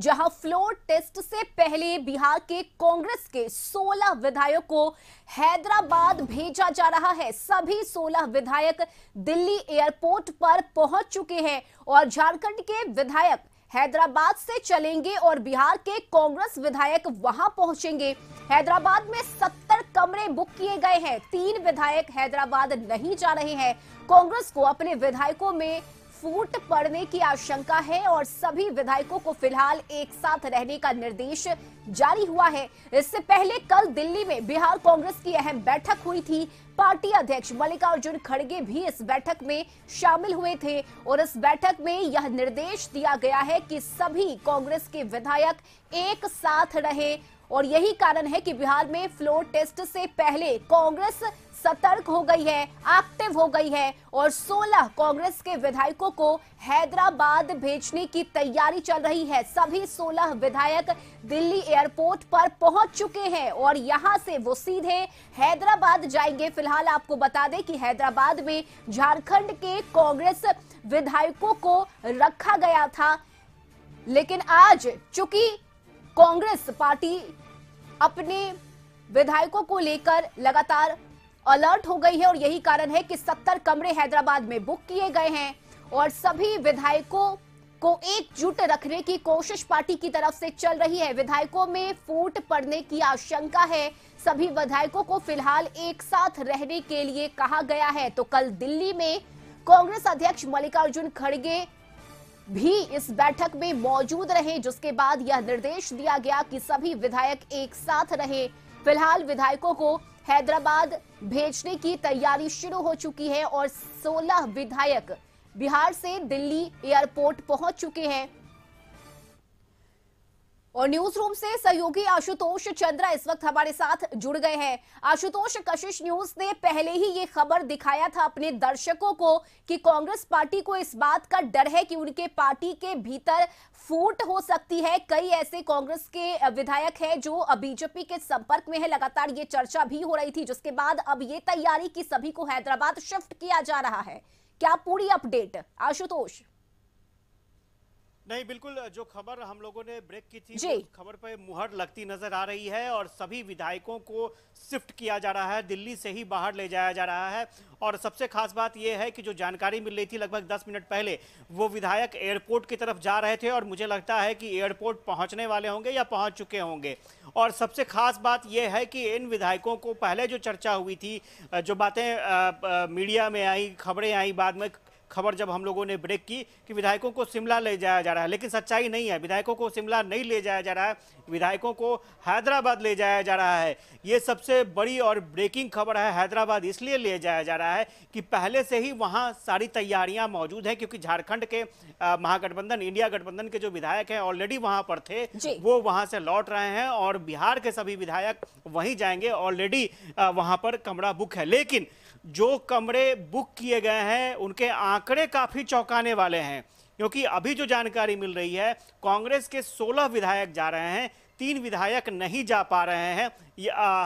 जहां floor test से पहले बिहार के कांग्रेस के 16 विधायकों को हैदराबाद भेजा जा रहा है सभी 16 विधायक दिल्ली एयरपोर्ट पर पहुंच चुके हैं और झारखंड के विधायक हैदराबाद से चलेंगे और बिहार के कांग्रेस विधायक वहां पहुंचेंगे हैदराबाद में सत्तर कमरे बुक किए गए हैं तीन विधायक हैदराबाद नहीं जा रहे हैं कांग्रेस को अपने विधायकों में फूट पड़ने की आशंका है और सभी विधायकों को फिलहाल एक साथ रहने का निर्देश जारी हुआ है इससे पहले कल दिल्ली में बिहार कांग्रेस की अहम बैठक हुई थी पार्टी अध्यक्ष मल्लिकार्जुन खड़गे भी इस बैठक में शामिल हुए थे और इस बैठक में यह निर्देश दिया गया है कि सभी कांग्रेस के विधायक एक साथ रहे और यही कारण है कि बिहार में फ्लोर टेस्ट से पहले कांग्रेस सतर्क हो गई है एक्टिव हो गई है और 16 कांग्रेस के विधायकों को हैदराबाद भेजने की तैयारी चल रही है सभी 16 विधायक दिल्ली एयरपोर्ट पर पहुंच चुके हैं और यहां से वो सीधे हैदराबाद जाएंगे फिलहाल आपको बता दें कि हैदराबाद में झारखंड के कांग्रेस विधायकों को रखा गया था लेकिन आज चूंकि कांग्रेस पार्टी अपने विधायकों को लेकर लगातार अलर्ट हो गई है और यही कारण है कि सत्तर कमरे हैदराबाद में बुक किए गए हैं और सभी विधायकों को एकजुट रखने की कोशिश पार्टी की तरफ से चल रही है विधायकों में फूट पड़ने की आशंका है सभी विधायकों को फिलहाल एक साथ रहने के लिए कहा गया है तो कल दिल्ली में कांग्रेस अध्यक्ष मल्लिकार्जुन खड़गे भी इस बैठक में मौजूद रहे जिसके बाद यह निर्देश दिया गया कि सभी विधायक एक साथ रहे फिलहाल विधायकों को हैदराबाद भेजने की तैयारी शुरू हो चुकी है और 16 विधायक बिहार से दिल्ली एयरपोर्ट पहुंच चुके हैं और न्यूज रूम से सहयोगी आशुतोष चंद्रा इस वक्त हमारे साथ जुड़ गए हैं आशुतोष कशिश न्यूज ने पहले ही ये खबर दिखाया था अपने दर्शकों को कि कांग्रेस पार्टी को इस बात का डर है कि उनके पार्टी के भीतर फूट हो सकती है कई ऐसे कांग्रेस के विधायक हैं जो बीजेपी के संपर्क में है लगातार ये चर्चा भी हो रही थी जिसके बाद अब ये तैयारी की सभी को हैदराबाद शिफ्ट किया जा रहा है क्या पूरी अपडेट आशुतोष नहीं बिल्कुल जो खबर हम लोगों ने ब्रेक की थी खबर पर मुहर लगती नजर आ रही है और सभी विधायकों को शिफ्ट किया जा रहा है दिल्ली से ही बाहर ले जाया जा रहा है और सबसे खास बात यह है कि जो जानकारी मिल रही थी लगभग 10 मिनट पहले वो विधायक एयरपोर्ट की तरफ जा रहे थे और मुझे लगता है कि एयरपोर्ट पहुंचने वाले होंगे या पहुंच चुके होंगे और सबसे खास बात यह है कि इन विधायकों को पहले जो चर्चा हुई थी जो बातें मीडिया में आई खबरें आई बाद में खबर जब हम लोगों ने ब्रेक की कि विधायकों को शिमला ले जाया जा रहा है लेकिन सच्चाई नहीं है विधायकों को शिमला नहीं ले जाया जा रहा है विधायकों को हैदराबाद ले जाया जा रहा है ये सबसे बड़ी और ब्रेकिंग खबर है हैदराबाद इसलिए ले जाया जा रहा है कि पहले से ही वहाँ सारी तैयारियाँ मौजूद हैं क्योंकि झारखंड के महागठबंधन इंडिया गठबंधन के जो विधायक हैं ऑलरेडी वहाँ पर थे वो वहाँ से लौट रहे हैं और बिहार के सभी विधायक वहीं जाएंगे ऑलरेडी वहाँ पर कमरा बुक है लेकिन जो कमरे बुक किए गए हैं उनके आंकड़े काफ़ी चौंकाने वाले हैं क्योंकि अभी जो जानकारी मिल रही है कांग्रेस के 16 विधायक जा रहे हैं तीन विधायक नहीं जा पा रहे हैं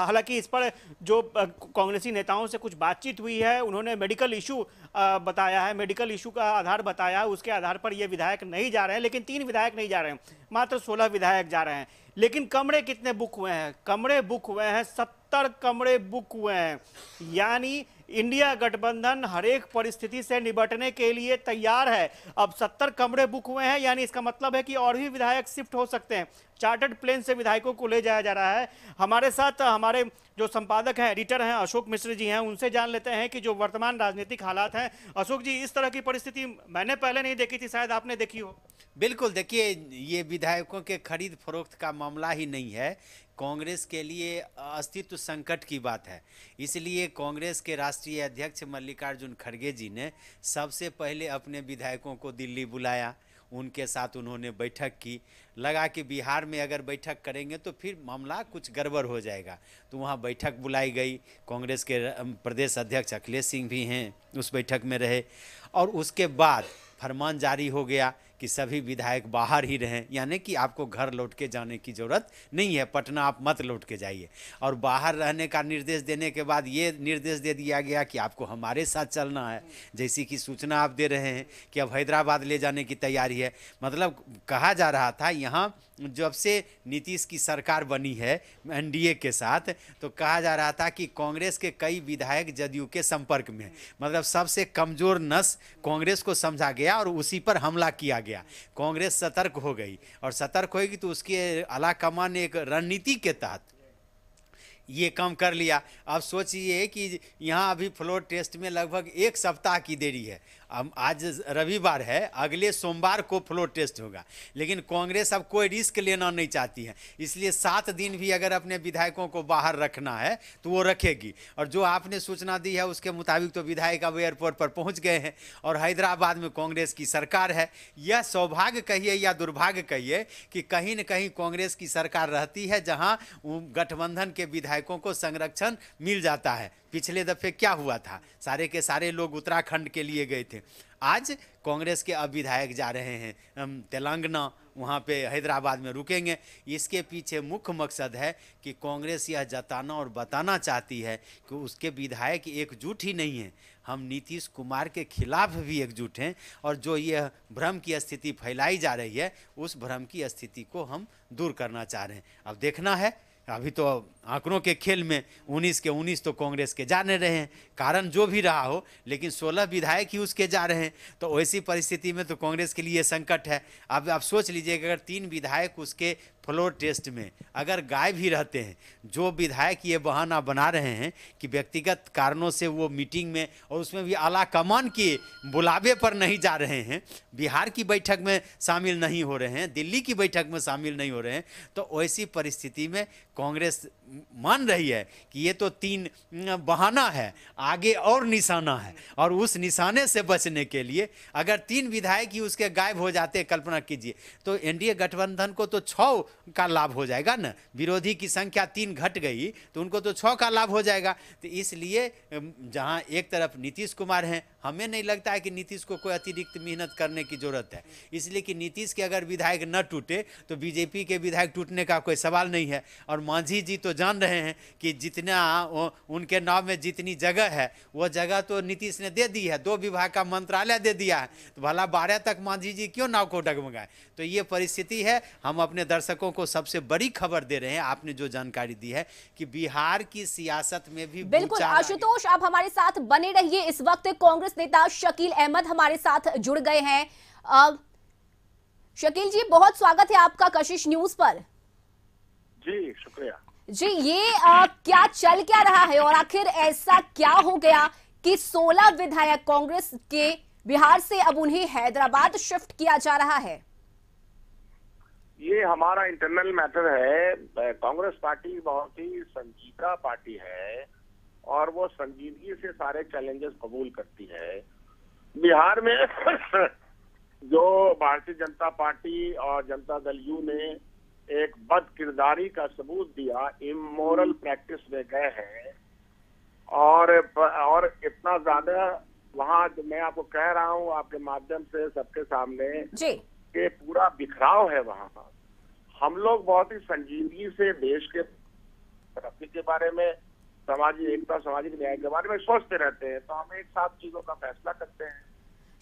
हालांकि इस पर जो कांग्रेसी नेताओं से कुछ बातचीत हुई है उन्होंने मेडिकल इशू बताया है मेडिकल इशू का आधार बताया है उसके आधार पर ये विधायक नहीं जा रहे हैं लेकिन तीन विधायक नहीं जा रहे हैं मात्र सोलह विधायक जा रहे हैं लेकिन कमरे कितने बुक हुए हैं कमरे बुक हुए हैं सत्तर कमरे बुक हुए हैं यानी इंडिया गठबंधन हरेक परिस्थिति से निपटने के लिए तैयार है अब सत्तर कमरे बुक हुए हैं यानी इसका मतलब है कि और भी विधायक शिफ्ट हो सकते हैं चार्टर्ड प्लेन से विधायकों को ले जाया जा रहा है हमारे साथ हमारे जो संपादक हैं एडिटर हैं अशोक मिश्र जी हैं उनसे जान लेते हैं कि जो वर्तमान राजनीतिक हालात हैं अशोक जी इस तरह की परिस्थिति मैंने पहले नहीं देखी थी शायद आपने देखी हो बिल्कुल देखिए ये विधायकों के खरीद फरोख्त का मामला ही नहीं है कांग्रेस के लिए अस्तित्व संकट की बात है इसलिए कांग्रेस के राष्ट्रीय अध्यक्ष मल्लिकार्जुन खड़गे जी ने सबसे पहले अपने विधायकों को दिल्ली बुलाया उनके साथ उन्होंने बैठक की लगा कि बिहार में अगर बैठक करेंगे तो फिर मामला कुछ गड़बड़ हो जाएगा तो वहाँ बैठक बुलाई गई कांग्रेस के प्रदेश अध्यक्ष अखिलेश सिंह भी हैं उस बैठक में रहे और उसके बाद फरमान जारी हो गया कि सभी विधायक बाहर ही रहें यानी कि आपको घर लौट के जाने की ज़रूरत नहीं है पटना आप मत लौट के जाइए और बाहर रहने का निर्देश देने के बाद ये निर्देश दे दिया गया कि आपको हमारे साथ चलना है जैसी कि सूचना आप दे रहे हैं कि अब हैदराबाद ले जाने की तैयारी है मतलब कहा जा रहा था यहाँ जब से नीतीश की सरकार बनी है एनडीए के साथ तो कहा जा रहा था कि कांग्रेस के कई विधायक जदयू के संपर्क में मतलब सबसे कमजोर नस कांग्रेस को समझा गया और उसी पर हमला किया गया कांग्रेस सतर्क हो गई और सतर्क होगी तो उसकी आलाकमान एक रणनीति के तहत ये काम कर लिया अब सोचिए कि यहाँ अभी फ्लोर टेस्ट में लगभग एक सप्ताह की देरी है आज रविवार है अगले सोमवार को फ्लो टेस्ट होगा लेकिन कांग्रेस अब कोई रिस्क लेना नहीं चाहती है इसलिए सात दिन भी अगर अपने विधायकों को बाहर रखना है तो वो रखेगी और जो आपने सूचना दी है उसके मुताबिक तो विधायक अब एयरपोर्ट पर पहुंच गए हैं और हैदराबाद में कांग्रेस की सरकार है यह सौभाग्य कहिए या दुर्भाग्य कहिए कि कहीं न कहीं कांग्रेस की सरकार रहती है जहाँ गठबंधन के विधायकों को संरक्षण मिल जाता है पिछले दफे क्या हुआ था सारे के सारे लोग उत्तराखंड के लिए गए थे आज कांग्रेस के अब विधायक जा रहे हैं तेलंगाना वहाँ पे हैदराबाद में रुकेंगे इसके पीछे मुख्य मकसद है कि कांग्रेस यह जताना और बताना चाहती है कि उसके विधायक एकजुट ही नहीं हैं हम नीतीश कुमार के खिलाफ भी एकजुट हैं और जो यह भ्रम की स्थिति फैलाई जा रही है उस भ्रम की स्थिति को हम दूर करना चाह रहे हैं अब देखना है अभी तो आंकड़ों के खेल में 19 के 19 तो कांग्रेस के जाने रहे हैं कारण जो भी रहा हो लेकिन 16 विधायक ही उसके जा रहे हैं तो वैसी परिस्थिति में तो कांग्रेस के लिए संकट है अब आप सोच लीजिए कि अगर तीन विधायक उसके फ्लोर टेस्ट में अगर गाय भी रहते हैं जो विधायक ये बहाना बना रहे हैं कि व्यक्तिगत कारणों से वो मीटिंग में और उसमें भी आला कमान के बुलावे पर नहीं जा रहे हैं बिहार की बैठक में शामिल नहीं हो रहे हैं दिल्ली की बैठक में शामिल नहीं हो रहे हैं तो ऐसी परिस्थिति में कांग्रेस मान रही है कि ये तो तीन बहाना है आगे और निशाना है और उस निशाने से बचने के लिए अगर तीन विधायक ही उसके गायब हो जाते कल्पना कीजिए तो एनडीए गठबंधन को तो छः का लाभ हो जाएगा ना विरोधी की संख्या तीन घट गई तो उनको तो छः का लाभ हो जाएगा तो इसलिए जहाँ एक तरफ नीतीश कुमार हैं हमें नहीं लगता है कि नीतीश को कोई अतिरिक्त मेहनत करने की ज़रूरत है इसलिए कि नीतीश के अगर विधायक न टूटे तो बीजेपी के विधायक टूटने का कोई सवाल नहीं है और मांझी जी तो जान रहे हैं कि जितना उनके नाव में जितनी जगह है वो जगह तो नीतीश ने दे दी है दो विभाग का मंत्रालय दे दिया है तो भला बारह तक मांझी जी क्यों नाव को डगमगाए तो ये परिस्थिति है हम अपने दर्शक दर्शकों को सबसे बड़ी खबर दे रहे हैं आपने जो जानकारी दी है कि बिहार की सियासत में भी बिल्कुल आशुतोष आप हमारे साथ बने रहिए इस वक्त कांग्रेस नेता शकील अहमद हमारे साथ जुड़ गए हैं शकील जी बहुत स्वागत है आपका कशिश न्यूज पर जी शुक्रिया जी ये आ, क्या चल क्या रहा है और आखिर ऐसा क्या हो गया कि 16 विधायक कांग्रेस के बिहार से अब उन्हें हैदराबाद शिफ्ट किया जा रहा है ये हमारा इंटरनल मैटर है कांग्रेस पार्टी बहुत ही संजीदा पार्टी है और वो संजीदगी से सारे चैलेंजेस कबूल करती है बिहार में जो भारतीय जनता पार्टी और जनता दल यू ने एक बद किरदारी का सबूत दिया इमोरल प्रैक्टिस में गए हैं और और इतना ज्यादा वहाँ मैं आपको कह रहा हूँ आपके माध्यम से सबके सामने जी के पूरा बिखराव है वहां पर हम लोग बहुत ही संजीदगी से देश के तरक्की के बारे में सामाजिक एकता सामाजिक न्याय के बारे में सोचते रहते हैं तो हम एक साथ चीजों का फैसला करते हैं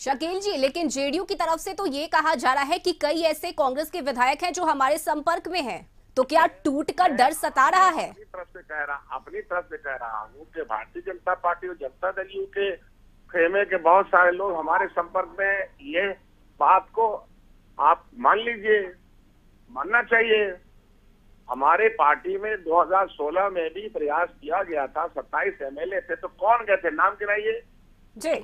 शकील जी लेकिन जेडीयू की तरफ से तो ये कहा जा रहा है कि कई ऐसे कांग्रेस के विधायक हैं जो हमारे संपर्क में हैं तो क्या टूट का डर सता रहा है अपनी तरफ से कह रहा अपनी तरफ से कह रहा हूँ कि भारतीय जनता पार्टी और जनता दल यू के खेमे के बहुत सारे लोग हमारे संपर्क में ये बात को आप मान लीजिए मानना चाहिए हमारे पार्टी में 2016 में भी प्रयास किया गया था 27 एमएलए थे तो कौन गए थे नाम गिनाइए जी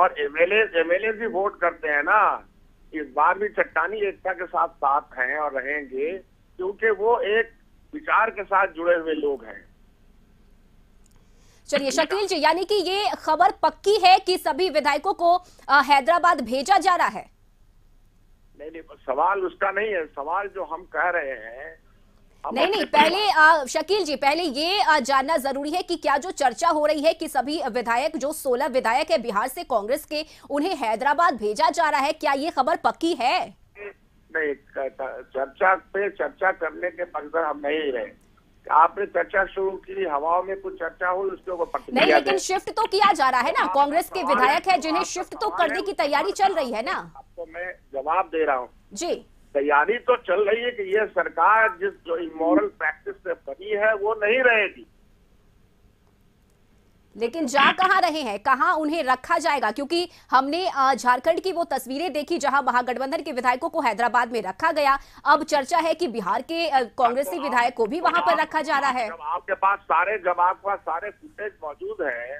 और एमएलए एमएलए भी वोट करते हैं ना इस बार भी चट्टानी एकता के साथ साथ हैं और रहेंगे क्योंकि वो एक विचार के साथ जुड़े हुए लोग हैं चलिए शकील जी यानी कि ये खबर पक्की है कि सभी विधायकों को हैदराबाद भेजा जा रहा है नहीं नहीं सवाल उसका नहीं है सवाल जो हम कह रहे हैं नहीं नहीं पहले आ, शकील जी पहले ये आ, जानना जरूरी है कि क्या जो चर्चा हो रही है कि सभी विधायक जो 16 विधायक है बिहार से कांग्रेस के उन्हें हैदराबाद भेजा जा रहा है क्या ये खबर पक्की है नहीं चर्चा पे चर्चा करने के पक्ष हम नहीं रहे आपने चर्चा शुरू की हवाओं में कुछ चर्चा हुई उसके ऊपर नहीं लेकिन शिफ्ट तो किया जा रहा है ना कांग्रेस के विधायक है जिन्हें शिफ्ट तो करने की तैयारी चल रही है ना आपको मैं जवाब दे रहा हूँ जी तैयारी तो चल रही है कि ये सरकार जिस जो इमोरल प्रैक्टिस से बनी है वो नहीं रहेगी लेकिन जा कहां रहे हैं कहां उन्हें रखा जाएगा क्योंकि हमने झारखंड की वो तस्वीरें देखी जहां महागठबंधन के विधायकों को हैदराबाद में रखा गया अब चर्चा है कि बिहार के कांग्रेसी विधायक को भी वहां पर रखा जा रहा है आपके पास सारे जवाब का सारे फुटेज मौजूद है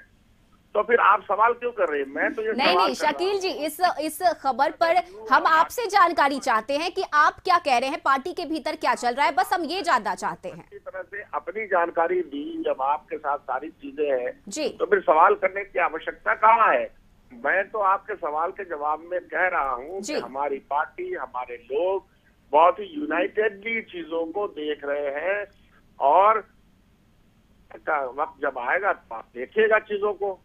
तो फिर आप सवाल क्यों कर रहे हैं मैं तो ये नहीं नहीं शकील जी इस इस खबर पर हम आपसे जानकारी चाहते हैं कि आप क्या कह रहे हैं पार्टी के भीतर क्या चल रहा है बस हम ये जानना चाहते हैं इसी तरह से अपनी जानकारी दी जब आपके साथ सारी चीजें हैं जी तो फिर सवाल करने की आवश्यकता कहाँ है मैं तो आपके सवाल के जवाब में कह रहा हूँ हमारी पार्टी हमारे लोग बहुत ही यूनाइटेडली चीजों को देख रहे हैं और वक्त जब आएगा तो आप देखेगा चीजों को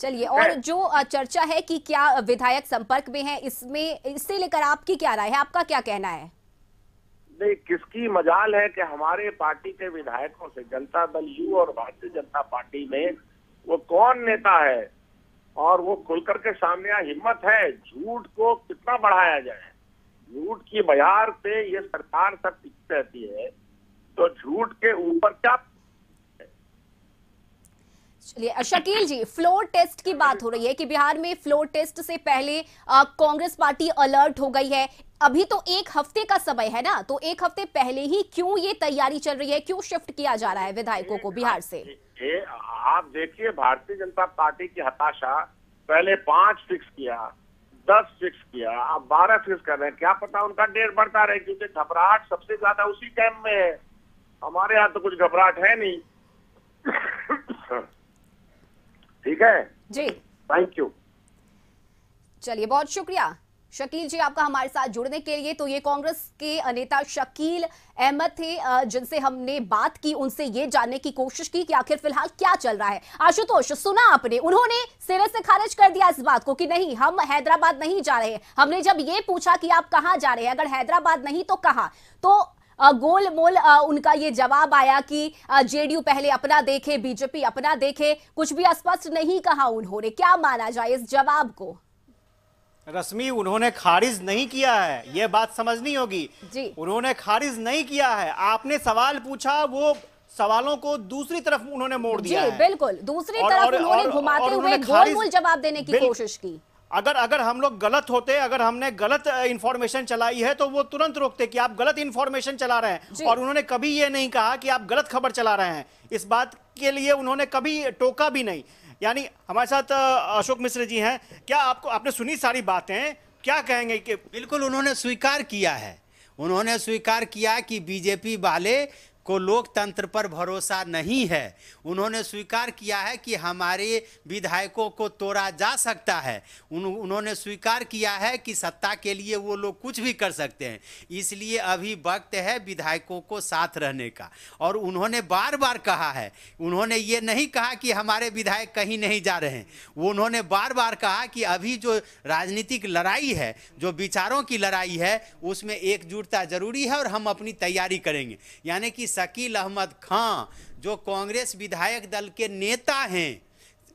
चलिए और जो चर्चा है कि क्या विधायक संपर्क में है इसमें इससे लेकर आपकी क्या राय है आपका क्या कहना है नहीं किसकी मजाल है कि हमारे पार्टी के विधायकों से जनता दल यू और भारतीय जनता पार्टी में वो कौन नेता है और वो खुलकर के सामने आ हिम्मत है झूठ को कितना बढ़ाया जाए झूठ की बयार पे ये सरकार सब टिकती रहती है तो झूठ के ऊपर क्या चलिए शकील जी फ्लोर टेस्ट की बात हो रही है कि बिहार में फ्लोर टेस्ट से पहले कांग्रेस पार्टी अलर्ट हो गई है अभी तो एक हफ्ते का समय है ना तो एक हफ्ते पहले ही क्यों ये तैयारी चल रही है क्यों शिफ्ट किया जा रहा है विधायकों को बिहार से ए, आप देखिए भारतीय जनता पार्टी की हताशा पहले पांच फिक्स किया दस फिक्स किया आप बारह फिक्स कर रहे हैं क्या पता उनका डेट बढ़ता रहे क्योंकि घबराहट सबसे ज्यादा उसी टाइम में है हमारे यहाँ तो कुछ घबराहट है नहीं ठीक है जी थैंक यू चलिए बहुत शुक्रिया शकील जी आपका हमारे साथ जुड़ने के लिए तो ये कांग्रेस के नेता शकील अहमद थे जिनसे हमने बात की उनसे ये जानने की कोशिश की कि आखिर फिलहाल क्या चल रहा है आशुतोष सुना आपने उन्होंने सिरे से खारिज कर दिया इस बात को कि नहीं हम हैदराबाद नहीं जा रहे हमने जब ये पूछा कि आप कहाँ जा रहे हैं अगर हैदराबाद नहीं तो कहा तो गोल मोल उनका ये जवाब आया कि जेडीयू पहले अपना देखे बीजेपी अपना देखे कुछ भी अस्पष्ट नहीं कहा उन्होंने क्या माना जाए इस जवाब को रश्मि उन्होंने खारिज नहीं किया है ये बात समझनी होगी जी उन्होंने खारिज नहीं किया है आपने सवाल पूछा वो सवालों को दूसरी तरफ उन्होंने मोड़ दिया जी, है। बिल्कुल दूसरी और, तरफ और, उन्होंने घुमाते हुए गोलमोल जवाब देने की कोशिश की अगर अगर हम लोग गलत होते अगर हमने गलत इन्फॉर्मेशन चलाई है तो वो तुरंत रोकते कि आप गलत इन्फॉर्मेशन चला रहे हैं और उन्होंने कभी ये नहीं कहा कि आप गलत खबर चला रहे हैं इस बात के लिए उन्होंने कभी टोका भी नहीं यानी हमारे साथ अशोक मिश्र जी हैं क्या आपको आपने सुनी सारी बातें क्या कहेंगे कि बिल्कुल उन्होंने स्वीकार किया है उन्होंने स्वीकार किया कि बीजेपी वाले को लोकतंत्र पर भरोसा नहीं है उन्होंने स्वीकार किया है कि हमारे विधायकों को तोड़ा जा सकता है उन, उन्होंने स्वीकार किया है कि सत्ता के लिए वो लोग कुछ भी कर सकते हैं इसलिए अभी वक्त है विधायकों को साथ रहने का और उन्होंने बार बार कहा है उन्होंने ये नहीं कहा कि हमारे विधायक कहीं नहीं जा रहे हैं उन्होंने बार बार कहा कि अभी जो राजनीतिक लड़ाई है जो विचारों की लड़ाई है उसमें एकजुटता जरूरी है और हम अपनी तैयारी करेंगे यानी कि शकील अहमद खां जो कांग्रेस विधायक दल के नेता हैं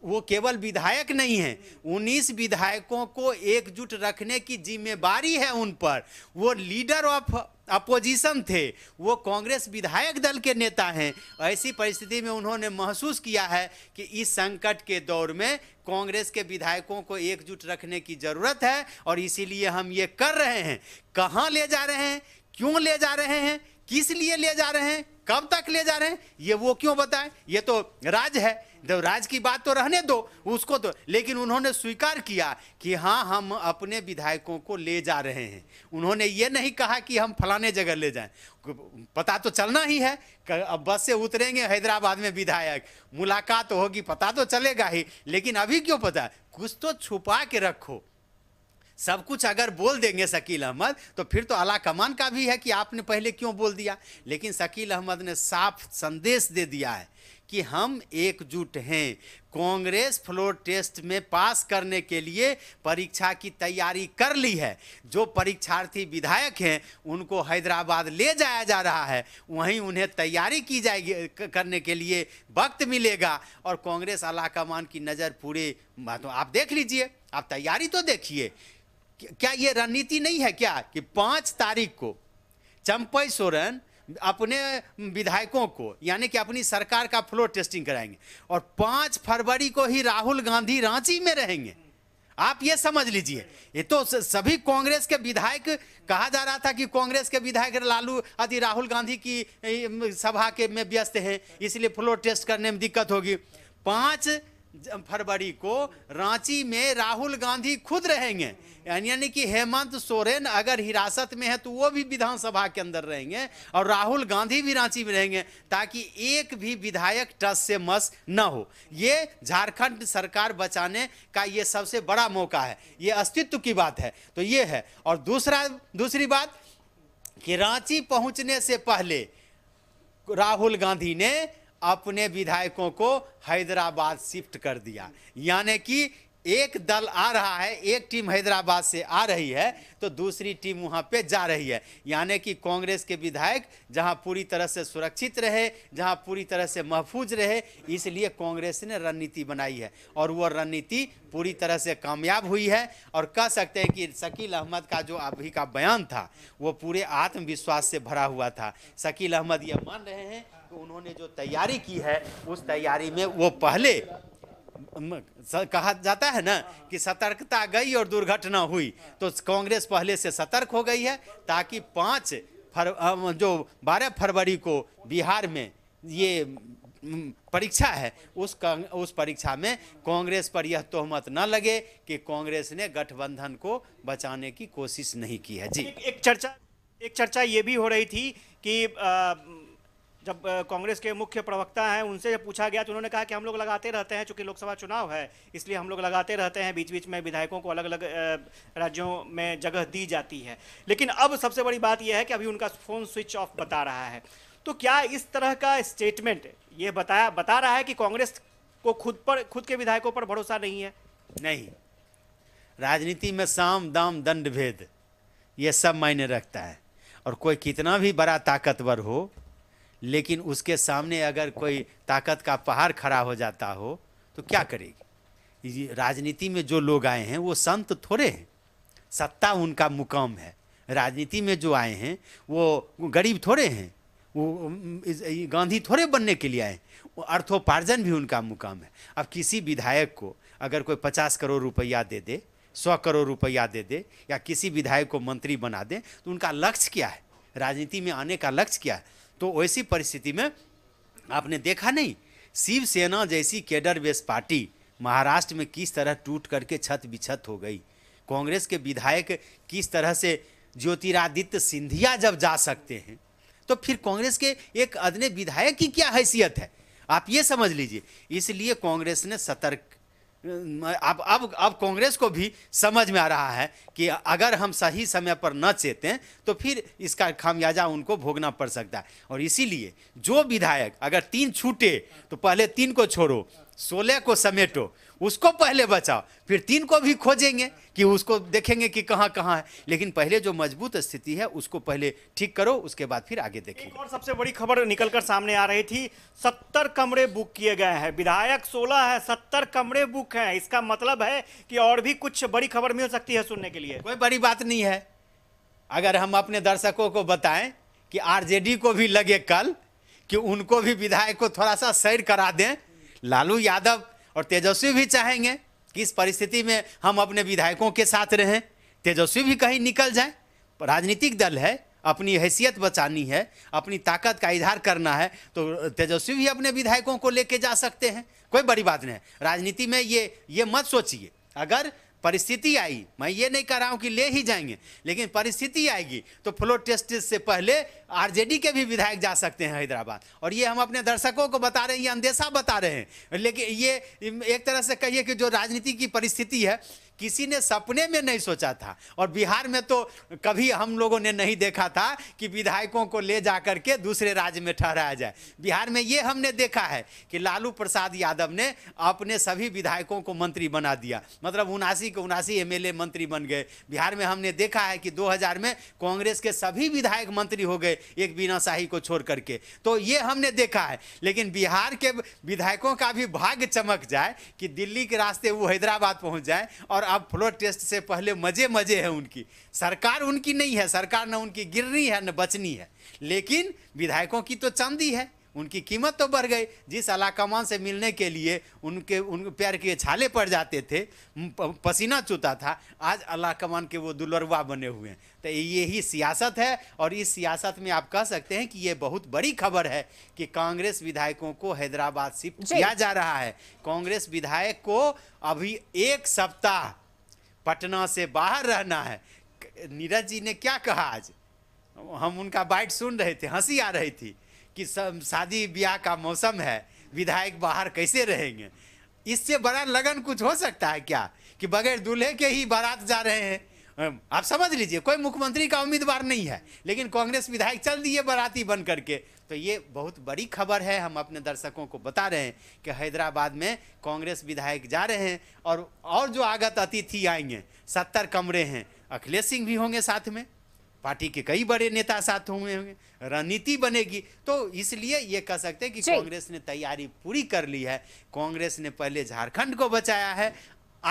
वो केवल विधायक नहीं हैं उन्नीस विधायकों को एकजुट रखने की जिम्मेवारी है उन पर वो लीडर ऑफ अपोजिशन थे वो कांग्रेस विधायक दल के नेता हैं ऐसी परिस्थिति में उन्होंने महसूस किया है कि इस संकट के दौर में कांग्रेस के विधायकों को एकजुट रखने की ज़रूरत है और इसीलिए हम ये कर रहे हैं कहाँ ले जा रहे हैं क्यों ले जा रहे हैं किस लिए ले जा रहे हैं कब तक ले जा रहे हैं ये वो क्यों बताएं ये तो राज है जब राज की बात तो रहने दो उसको तो लेकिन उन्होंने स्वीकार किया कि हाँ हम अपने विधायकों को ले जा रहे हैं उन्होंने ये नहीं कहा कि हम फलाने जगह ले जाएं पता तो चलना ही है अब बस से उतरेंगे हैदराबाद में विधायक मुलाकात होगी पता तो चलेगा ही लेकिन अभी क्यों पता कुछ तो छुपा के रखो सब कुछ अगर बोल देंगे शकील अहमद तो फिर तो अला कमान का भी है कि आपने पहले क्यों बोल दिया लेकिन शकील अहमद ने साफ संदेश दे दिया है कि हम एकजुट हैं कांग्रेस फ्लोर टेस्ट में पास करने के लिए परीक्षा की तैयारी कर ली है जो परीक्षार्थी विधायक हैं उनको हैदराबाद ले जाया जा रहा है वहीं उन्हें तैयारी की जाएगी करने के लिए वक्त मिलेगा और कांग्रेस आलाकमान की नज़र पूरे तो आप देख लीजिए आप तैयारी तो देखिए क्या ये रणनीति नहीं है क्या कि पाँच तारीख को चंपई सोरेन अपने विधायकों को यानी कि अपनी सरकार का फ्लोर टेस्टिंग कराएंगे और पांच फरवरी को ही राहुल गांधी रांची में रहेंगे आप ये समझ लीजिए ये तो सभी कांग्रेस के विधायक कहा जा रहा था कि कांग्रेस के विधायक लालू आदि राहुल गांधी की सभा के में व्यस्त हैं इसलिए फ्लोर टेस्ट करने में दिक्कत होगी पाँच फरवरी को रांची में राहुल गांधी खुद रहेंगे यानी कि हेमंत सोरेन अगर हिरासत में है तो वो भी विधानसभा के अंदर रहेंगे और राहुल गांधी भी रांची में रहेंगे ताकि एक भी विधायक टस से मस न हो ये झारखंड सरकार बचाने का ये सबसे बड़ा मौका है ये अस्तित्व की बात है तो ये है और दूसरा दूसरी बात कि रांची पहुंचने से पहले राहुल गांधी ने अपने विधायकों को हैदराबाद शिफ्ट कर दिया यानी कि एक दल आ रहा है एक टीम हैदराबाद से आ रही है तो दूसरी टीम वहां पे जा रही है यानी कि कांग्रेस के विधायक जहां पूरी तरह से सुरक्षित रहे जहां पूरी तरह से महफूज रहे इसलिए कांग्रेस ने रणनीति बनाई है और वह रणनीति पूरी तरह से कामयाब हुई है और कह सकते हैं कि शकील अहमद का जो अभी का बयान था वो पूरे आत्मविश्वास से भरा हुआ था शकील अहमद ये मान रहे हैं को उन्होंने जो तैयारी की है उस तैयारी में वो पहले कहा जाता है ना कि सतर्कता गई और दुर्घटना हुई तो कांग्रेस पहले से सतर्क हो गई है ताकि पाँच फर जो बारह फरवरी को बिहार में ये परीक्षा है उस उस परीक्षा में कांग्रेस पर यह तोहमत न लगे कि कांग्रेस ने गठबंधन को बचाने की कोशिश नहीं की है जी एक, एक चर्चा एक चर्चा ये भी हो रही थी कि आ, जब कांग्रेस के मुख्य प्रवक्ता हैं उनसे जब पूछा गया तो उन्होंने कहा कि हम लोग लगाते रहते हैं चूंकि लोकसभा चुनाव है इसलिए हम लोग लगाते रहते हैं बीच बीच में विधायकों को अलग अलग राज्यों में जगह दी जाती है लेकिन अब सबसे बड़ी बात यह है कि अभी उनका फ़ोन स्विच ऑफ बता रहा है तो क्या इस तरह का स्टेटमेंट ये बताया बता रहा है कि कांग्रेस को खुद पर खुद के विधायकों पर भरोसा नहीं है नहीं राजनीति में साम दाम दंड भेद ये सब मायने रखता है और कोई कितना भी बड़ा ताकतवर हो लेकिन उसके सामने अगर कोई ताकत का पहाड़ खड़ा हो जाता हो तो क्या करेगी राजनीति में जो लोग आए हैं वो संत थोड़े हैं सत्ता उनका मुकाम है राजनीति में जो आए हैं वो गरीब थोड़े हैं वो गांधी थोड़े बनने के लिए आए वो अर्थोपार्जन भी उनका मुकाम है अब किसी विधायक को अगर कोई पचास करोड़ रुपया दे दे सौ करोड़ रुपया दे दे या किसी विधायक को मंत्री बना दे तो उनका लक्ष्य क्या है राजनीति में आने का लक्ष्य क्या है तो ऐसी परिस्थिति में आपने देखा नहीं शिवसेना जैसी केडर बेस पार्टी महाराष्ट्र में किस तरह टूट करके छत बिछत हो गई कांग्रेस के विधायक किस तरह से ज्योतिरादित्य सिंधिया जब जा सकते हैं तो फिर कांग्रेस के एक अदने विधायक की क्या हैसियत है आप ये समझ लीजिए इसलिए कांग्रेस ने सतर्क अब अब अब कांग्रेस को भी समझ में आ रहा है कि अगर हम सही समय पर न चेतें तो फिर इसका खामियाजा उनको भोगना पड़ सकता है और इसीलिए जो विधायक अगर तीन छूटे तो पहले तीन को छोड़ो सोलह को समेटो उसको पहले बचाओ फिर तीन को भी खोजेंगे कि उसको देखेंगे कि कहाँ कहाँ है लेकिन पहले जो मजबूत स्थिति है उसको पहले ठीक करो उसके बाद फिर आगे देखेंगे और सबसे बड़ी खबर निकलकर सामने आ रही थी सत्तर कमरे बुक किए गए हैं विधायक सोलह है सत्तर कमरे बुक हैं इसका मतलब है कि और भी कुछ बड़ी खबर मिल सकती है सुनने के लिए कोई बड़ी बात नहीं है अगर हम अपने दर्शकों को बताएं कि आरजेडी को भी लगे कल कि उनको भी विधायक को थोड़ा सा सैर करा दें लालू यादव और तेजस्वी भी चाहेंगे कि इस परिस्थिति में हम अपने विधायकों के साथ रहें तेजस्वी भी कहीं निकल जाए राजनीतिक दल है अपनी हैसियत बचानी है अपनी ताकत का इजहार करना है तो तेजस्वी भी अपने विधायकों को लेके जा सकते हैं कोई बड़ी बात नहीं राजनीति में ये ये मत सोचिए अगर परिस्थिति आई मैं ये नहीं कह रहा हूँ कि ले ही जाएंगे लेकिन परिस्थिति आएगी तो फ्लोर टेस्ट से पहले आरजेडी के भी विधायक जा सकते हैं हैदराबाद और ये हम अपने दर्शकों को बता रहे हैं ये अंदेशा बता रहे हैं लेकिन ये एक तरह से कहिए कि जो राजनीति की परिस्थिति है किसी ने सपने में नहीं सोचा था और बिहार में तो कभी हम लोगों ने नहीं देखा था कि विधायकों को ले जा करके दूसरे राज्य में ठहराया जाए बिहार में ये हमने देखा है कि लालू प्रसाद यादव ने अपने सभी विधायकों को मंत्री बना दिया मतलब उनासी के उनासी एम मंत्री बन गए बिहार में हमने देखा है कि दो में कांग्रेस के सभी विधायक मंत्री हो गए एक बीना शाही को छोड़ करके तो ये हमने देखा है लेकिन बिहार के विधायकों का भी भाग्य चमक जाए कि दिल्ली के रास्ते वो हैदराबाद पहुंच जाए और अब फ्लोर टेस्ट से पहले मजे मजे हैं उनकी सरकार उनकी नहीं है सरकार न उनकी गिरनी है न बचनी है लेकिन विधायकों की तो चांदी है उनकी कीमत तो बढ़ गई जिस अलाकमान से मिलने के लिए उनके उन पैर के छाले पड़ जाते थे पसीना चूता था आज अलाकमान के वो दुलरवा बने हुए हैं तो यही सियासत है और इस सियासत में आप कह सकते हैं कि ये बहुत बड़ी खबर है कि कांग्रेस विधायकों को हैदराबाद शिफ्ट किया जा रहा है कांग्रेस विधायक को अभी एक सप्ताह पटना से बाहर रहना है नीरज जी ने क्या कहा आज हम उनका बाइट सुन रहे थे हंसी आ रही थी कि शादी ब्याह का मौसम है विधायक बाहर कैसे रहेंगे इससे बड़ा लगन कुछ हो सकता है क्या कि बगैर दूल्हे के ही बारात जा रहे हैं आप समझ लीजिए कोई मुख्यमंत्री का उम्मीदवार नहीं है लेकिन कांग्रेस विधायक चल दिए बाराती बन करके तो ये बहुत बड़ी खबर है हम अपने दर्शकों को बता रहे हैं कि हैदराबाद में कांग्रेस विधायक जा रहे हैं और और जो आगत अतिथि आएंगे सत्तर कमरे हैं अखिलेश सिंह भी होंगे साथ में पार्टी के कई बड़े नेता साथ हुए होंगे रणनीति बनेगी तो इसलिए ये कह सकते हैं कि कांग्रेस ने तैयारी पूरी कर ली है कांग्रेस ने पहले झारखंड को बचाया है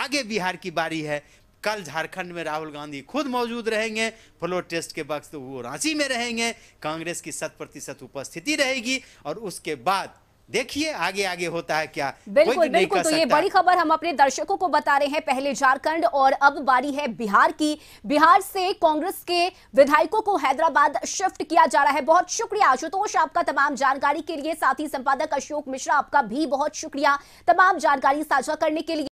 आगे बिहार की बारी है कल झारखंड में राहुल गांधी खुद मौजूद रहेंगे फ्लोर टेस्ट के वक्त तो वो रांची में रहेंगे कांग्रेस की शत प्रतिशत उपस्थिति रहेगी और उसके बाद देखिए आगे आगे होता है क्या बिल्कुल बिल्कुल तो, तो ये बड़ी खबर हम अपने दर्शकों को बता रहे हैं पहले झारखंड और अब बारी है बिहार की बिहार से कांग्रेस के विधायकों को हैदराबाद शिफ्ट किया जा रहा है बहुत शुक्रिया आशुतोष आपका तमाम जानकारी के लिए साथ ही संपादक अशोक मिश्रा आपका भी बहुत शुक्रिया तमाम जानकारी साझा करने के लिए